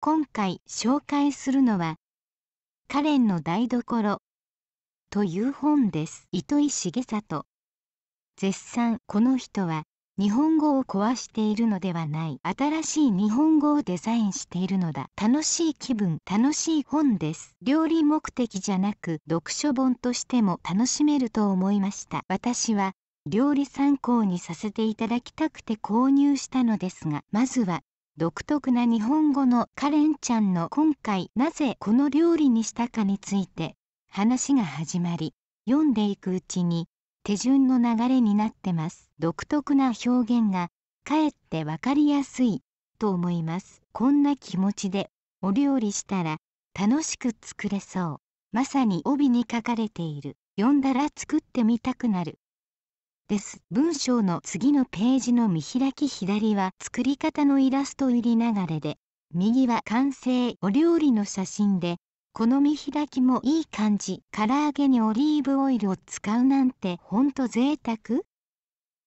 今回紹介するのは「カレンの台所」という本です糸井重里絶賛この人は日本語を壊しているのではない新しい日本語をデザインしているのだ楽しい気分楽しい本です料理目的じゃなく読書本としても楽しめると思いました私は料理参考にさせていただきたくて購入したのですがまずは独特な日本語のカレンちゃんの今回なぜこの料理にしたかについて話が始まり読んでいくうちに手順の流れになってます独特な表現がかえって分かりやすいと思いますこんな気持ちでお料理したら楽しく作れそうまさに帯に書かれている読んだら作ってみたくなるです。文章の次のページの見開き左は作り方のイラスト入り流れで、右は完成お料理の写真で、この見開きもいい感じ。唐揚げにオリーブオイルを使うなんてほんと贅沢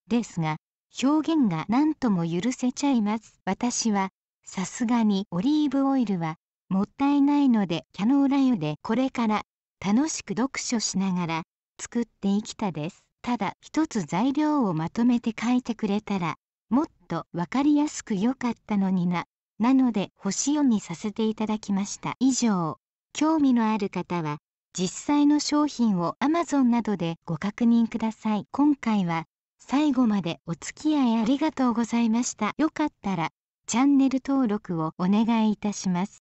ですが、表現が何とも許せちゃいます。私は、さすがにオリーブオイルはもったいないのでキャノーラ油でこれから楽しく読書しながら作っていきたです。ただ一つ材料をまとめて書いてくれたらもっとわかりやすく良かったのにな。なので星読にさせていただきました。以上、興味のある方は実際の商品を Amazon などでご確認ください。今回は最後までお付き合いありがとうございました。よかったらチャンネル登録をお願いいたします。